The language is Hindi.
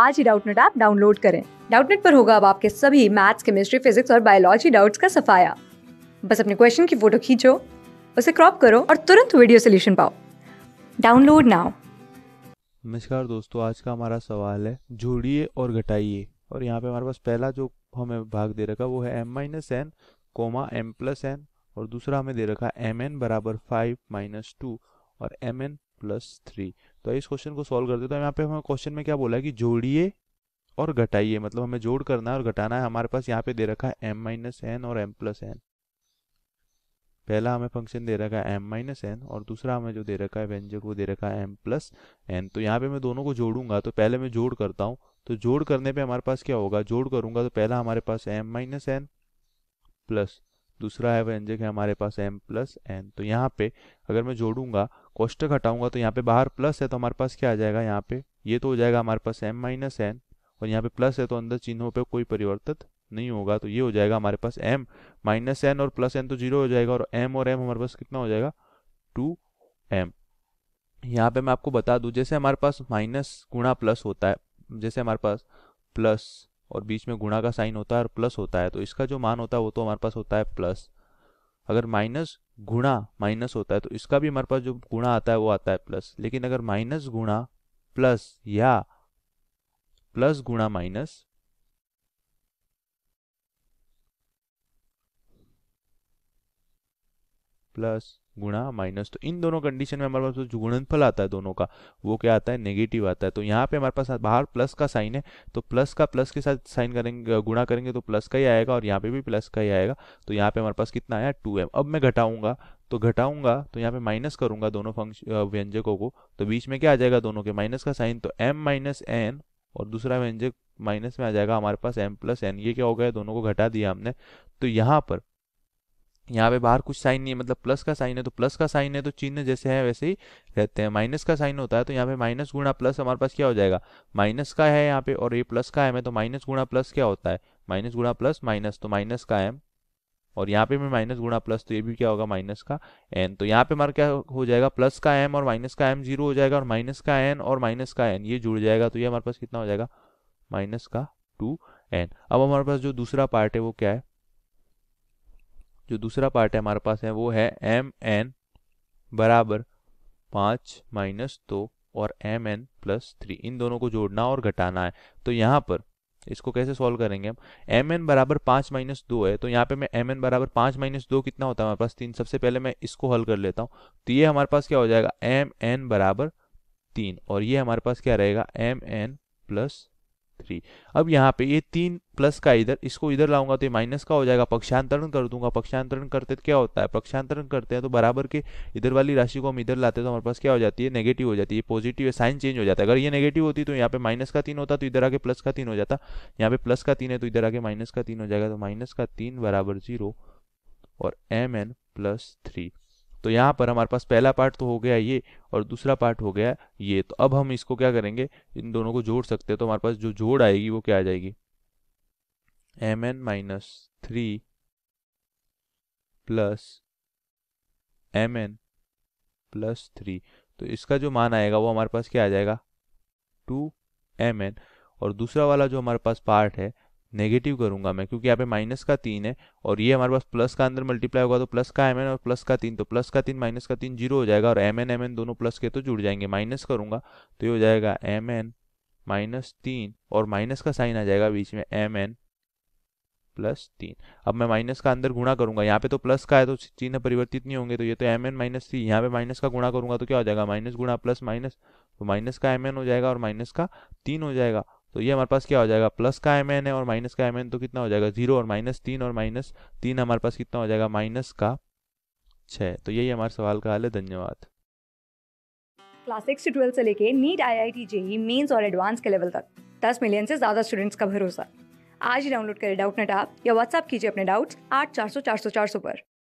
आज ही डाउटनेट ऐप डाउनलोड करें डाउटनेट पर होगा अब आपके सभी मैथ्स केमिस्ट्री फिजिक्स और बायोलॉजी डाउट्स का सफाया बस अपने क्वेश्चन की फोटो खींचो उसे क्रॉप करो और तुरंत वीडियो सोल्यूशन पाओ डाउनलोड नाउ नमस्कार दोस्तों आज का हमारा सवाल है जोड़िए और घटाइए और यहाँ पे हमारे पास पहला जो हमें भाग दे रखा वो है m minus N comma M plus N और दूसरा हमें दे रखा है एम एन बराबर फाइव माइनस टू और एम एन प्लस थ्री तो इस क्वेश्चन को सॉल्व करते तो यहाँ पे हमें क्वेश्चन में क्या बोला है कि जोड़िए और घटाइए मतलब हमें जोड़ करना है और घटाना है हमारे पास यहाँ पे दे रखा है एम माइनस एन और एम प्लस एन पहला हमें फंक्शन दे रखा है एम माइनस एन और दूसरा हमें जो दे रखा है व्यंजक वो दे रखा है एम प्लस एन तो यहाँ पे मैं दोनों को जोड़ूंगा तो पहले मैं जोड़ करता हूँ तो जोड़ करने पे हमारे पास क्या होगा जोड़ करूंगा तो पहला हमारे पास एम माइनस एन प्लस दूसरा है व्यंजक है हमारे पास एम प्लस एन तो यहाँ पे अगर मैं जोड़ूंगा कोष्ट हटाऊंगा तो यहाँ पे बाहर प्लस है तो हमारे पास क्या आ जाएगा यहाँ पे ये तो हो जाएगा हमारे पास एम माइनस एन और यहाँ पे प्लस है तो अंदर चिन्हों पे कोई परिवर्तित नहीं होगा तो ये हो जाएगा हमारे पास एम माइनस एन और प्लस एन तो जीरो हो जाएगा और एम और एम हमारे पास कितना हो जाएगा टू एम यहाँ पे मैं आपको बता दू जैसे हमारे पास माइनस गुणा प्लस होता है जैसे हमारे पास प्लस और बीच में गुणा का साइन होता है और प्लस होता है तो इसका जो मान होता है वो तो हमारे पास होता है प्लस अगर माइनस गुणा माइनस होता है तो इसका भी हमारे पास जो गुणा आता है वो आता है प्लस लेकिन अगर माइनस गुणा प्लस या प्लस गुणा माइनस प्लस गुणा माइनस तो इन दोनों कंडीशन में हमारे पास जो गुणनफल आता है दोनों का वो क्या आता है नेगेटिव आता है तो यहाँ पे हमारे पास बाहर प्लस का साइन है तो प्लस का प्लस के साथ साइन करेंगे गुणा करेंगे तो प्लस का ही आएगा और यहाँ पे भी प्लस का ही आएगा तो यहाँ पे हमारे पास कितना आया टू एम अब मैं घटाऊंगा तो घटाऊंगा तो यहाँ पे माइनस करूंगा दोनों फंक्शन व्यंजकों को तो बीच में क्या आ जाएगा दोनों के माइनस का साइन तो एम माइनस एन और दूसरा व्यंजक माइनस में आ जाएगा हमारे पास एम प्लस एन ये क्या हो गया दोनों को घटा दिया हमने तो यहाँ पर यहाँ पे बाहर कुछ साइन नहीं है मतलब प्लस का साइन है तो प्लस का साइन है तो चिन्ह जैसे है वैसे ही रहते हैं माइनस का साइन होता है तो यहाँ पे माइनस गुणा प्लस हमारे पास क्या हो जाएगा माइनस का है यहाँ पे और ये प्लस का है तो माइनस गुणा प्लस क्या होता है माइनस गुणा प्लस माइनस तो माइनस का एम और यहाँ पे मैं माइनस गुणा प्लस तो ये भी क्या होगा माइनस का एन तो यहाँ पे हमारा क्या हो जाएगा प्लस का एम और माइनस का एम जीरो हो जाएगा और माइनस का एन और माइनस का एन ये जुड़ जाएगा तो ये हमारे पास कितना हो जाएगा माइनस का टू एन अब हमारे पास जो दूसरा पार्ट है वो क्या है जो दूसरा पार्ट है हमारे पास है वो है एम एन बराबर पाँच माइनस दो और एम एन प्लस थ्री इन दोनों को जोड़ना और घटाना है तो यहाँ पर इसको कैसे सॉल्व करेंगे हम एम एन बराबर पाँच माइनस दो है तो यहाँ पे मैं एम एन बराबर पाँच माइनस दो कितना होता है हमारे पास तीन सबसे पहले मैं इसको हल कर लेता हूँ तो ये हमारे पास क्या हो जाएगा एम एन बराबर तीन और ये हमारे पास क्या रहेगा एम एन प्लस थ्री अब यहाँ पे ये तीन प्लस का इधर इसको इधर लाऊंगा तो ये माइनस का हो जाएगा पक्षांतरण कर दूंगा पक्षांतरण करते तो क्या होता है पक्षांतरण करते हैं तो बराबर के इधर वाली राशि को हम इधर लाते तो हमारे पास क्या हो जाती है नेगेटिव हो जाती है पॉजिटिव है साइन चेंज हो जाता है अगर ये नेगेटिव होती तो यहाँ पे माइनस का तीन होता तो इधर आके प्लस का तीन हो जाता यहाँ पे प्लस का तीन है तो इधर आके माइनस का तीन हो जाएगा तो माइनस का तीन बराबर जीरो और एम एन प्लस थ्री तो यहाँ पर हमारे पास पहला पार्ट तो हो गया ये और दूसरा पार्ट हो गया ये तो अब हम इसको क्या करेंगे इन दोनों को जोड़ सकते हैं तो हमारे पास जो जोड़ आएगी वो क्या आ जाएगी M N minus three plus M N plus three तो इसका जो मान आएगा वो हमारे पास क्या आ जाएगा टू एम एन और दूसरा वाला जो हमारे पास पार्ट है नेगेटिव करूंगा मैं क्योंकि यहाँ पे माइनस का तीन है और ये हमारे पास प्लस का अंदर मल्टीप्लाई होगा तो प्लस का एम और प्लस का तीन तो प्लस का तीन माइनस का तीन जीरो हो जाएगा और एम एन दोनों प्लस के तो जुड़ जाएंगे माइनस करूंगा तो ये हो जाएगा एम एन माइनस तीन और माइनस का साइन आ जाएगा बीच में एम एन प्लस तीन अब मैं माइनस का अंदर गुणा करूंगा यहाँ पे तो प्लस का है तो चिन्ह परिवर्तित नहीं होंगे तो ये तो एम एन माइनस थ्री यहाँ पे माइनस का गुणा करूंगा तो क्या हो जाएगा माइनस गुणा प्लस माइनस तो माइनस का एम एन हो जाएगा और माइनस का तीन हो जाएगा तो ये हमारे पास क्या हो जाएगा प्लस का एम है और माइनस का एम तो कितना हो जाएगा जीरो और माइनस तीन और माइनस तीन हमारे पास कितना हो जाएगा माइनस का छः तो यही हमारे सवाल का हाल है धन्यवाद क्लास सिक्स से ट्वेल्थ से लेके NEET IIT JEE Mains और एडवांस के लेवल तक दस मिलियन से ज्यादा स्टूडेंट्स का भरोसा आज ही डाउनलोड करें डाउट नेट आप या व्हाट्सअप कीजिए अपने डाउट्स आठ चार सौ चार सौ चार सौ पर